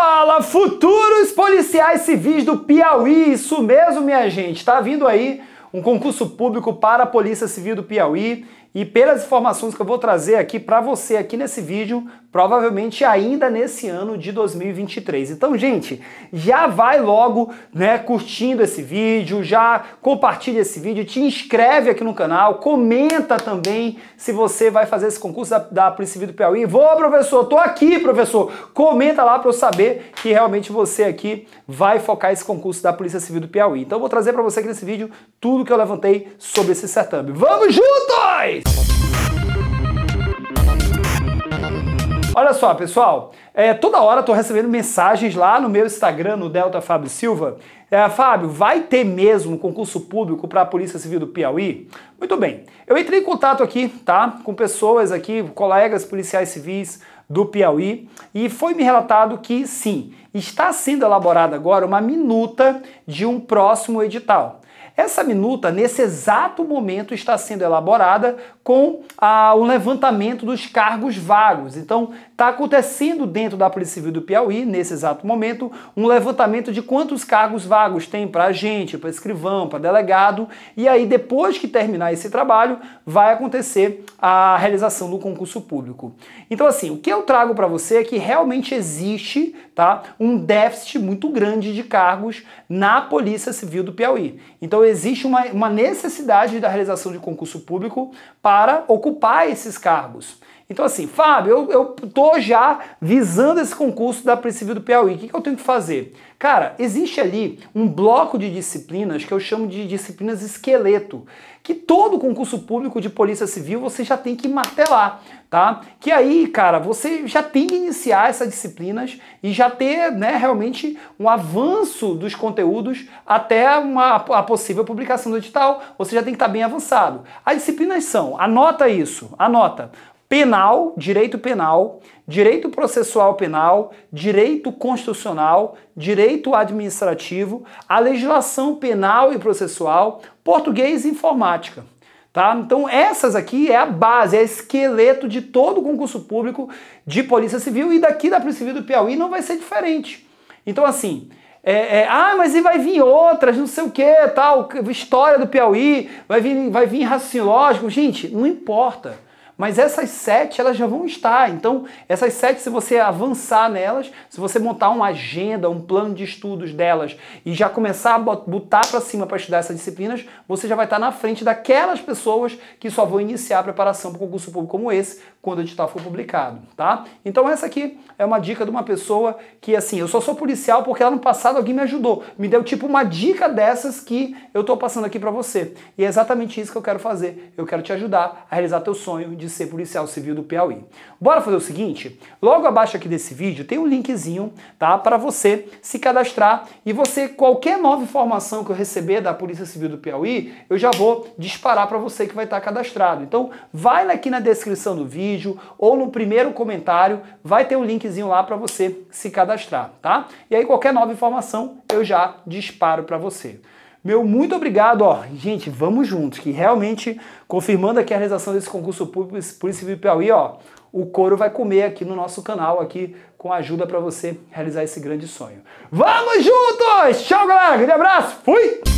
Fala, futuros policiais civis do Piauí! Isso mesmo, minha gente! Tá vindo aí um concurso público para a Polícia Civil do Piauí e pelas informações que eu vou trazer aqui para você aqui nesse vídeo, provavelmente ainda nesse ano de 2023. Então, gente, já vai logo, né, curtindo esse vídeo, já compartilha esse vídeo, te inscreve aqui no canal, comenta também se você vai fazer esse concurso da, da Civil do Piauí. Vou, professor, tô aqui, professor. Comenta lá para eu saber que realmente você aqui vai focar esse concurso da Polícia Civil do Piauí. Então, eu vou trazer para você aqui nesse vídeo tudo que eu levantei sobre esse certame. Vamos juntos! só, pessoal, é, toda hora estou recebendo mensagens lá no meu Instagram, no Delta Fábio Silva. É, Fábio, vai ter mesmo concurso público para a Polícia Civil do Piauí? Muito bem, eu entrei em contato aqui, tá? Com pessoas aqui, colegas policiais civis do Piauí, e foi me relatado que sim, está sendo elaborada agora uma minuta de um próximo edital. Essa minuta, nesse exato momento, está sendo elaborada com ah, o levantamento dos cargos vagos. Então, está acontecendo dentro da Polícia Civil do Piauí, nesse exato momento, um levantamento de quantos cargos vagos tem para agente, para escrivão, para delegado, e aí, depois que terminar esse trabalho, vai acontecer a realização do concurso público. Então, assim, o que eu trago para você é que realmente existe tá, um déficit muito grande de cargos na Polícia Civil do Piauí. Então, existe uma, uma necessidade da realização de concurso público para para ocupar esses cargos. Então, assim, Fábio, eu, eu tô já visando esse concurso da Princípio do Piauí. O que, que eu tenho que fazer? Cara, existe ali um bloco de disciplinas que eu chamo de disciplinas esqueleto, que todo concurso público de Polícia Civil você já tem que martelar, tá? Que aí, cara, você já tem que iniciar essas disciplinas e já ter, né, realmente um avanço dos conteúdos até uma, a possível publicação do edital. Você já tem que estar tá bem avançado. As disciplinas são, anota isso, anota penal, direito penal, direito processual penal, direito constitucional, direito administrativo, a legislação penal e processual, português e informática. Tá? Então essas aqui é a base, é esqueleto de todo o concurso público de Polícia Civil e daqui da Polícia Civil do Piauí não vai ser diferente. Então assim, é, é, ah, mas e vai vir outras, não sei o que, tal, história do Piauí, vai vir, vai vir raciocínio lógico, gente, não importa. Mas essas sete, elas já vão estar. Então, essas sete, se você avançar nelas, se você montar uma agenda, um plano de estudos delas e já começar a botar para cima para estudar essas disciplinas, você já vai estar na frente daquelas pessoas que só vão iniciar a preparação para um concurso público como esse, quando o edital for publicado, tá? Então, essa aqui é uma dica de uma pessoa que, assim, eu só sou policial porque lá no passado alguém me ajudou, me deu tipo uma dica dessas que eu estou passando aqui para você. E é exatamente isso que eu quero fazer. Eu quero te ajudar a realizar teu sonho de de ser policial civil do Piauí. Bora fazer o seguinte? Logo abaixo aqui desse vídeo tem um linkzinho, tá? Para você se cadastrar e você, qualquer nova informação que eu receber da Polícia Civil do Piauí, eu já vou disparar para você que vai estar tá cadastrado. Então, vai aqui na descrição do vídeo ou no primeiro comentário, vai ter um linkzinho lá para você se cadastrar, tá? E aí qualquer nova informação eu já disparo para você. Meu muito obrigado, ó. Gente, vamos juntos, que realmente, confirmando aqui a realização desse concurso público por esse Piauí, ó, o couro vai comer aqui no nosso canal, aqui com ajuda para você realizar esse grande sonho. Vamos juntos! Tchau, galera! Grande abraço! Fui!